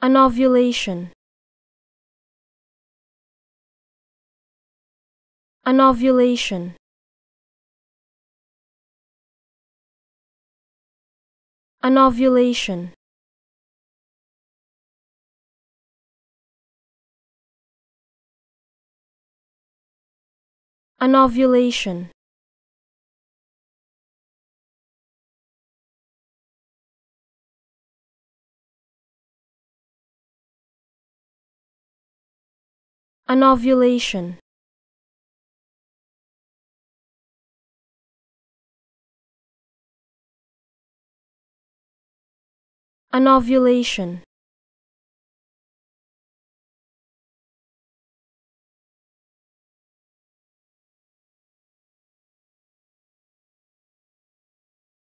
An ovulation. An ovulation. An ovulation. An ovulation. An ovulation. An ovulation.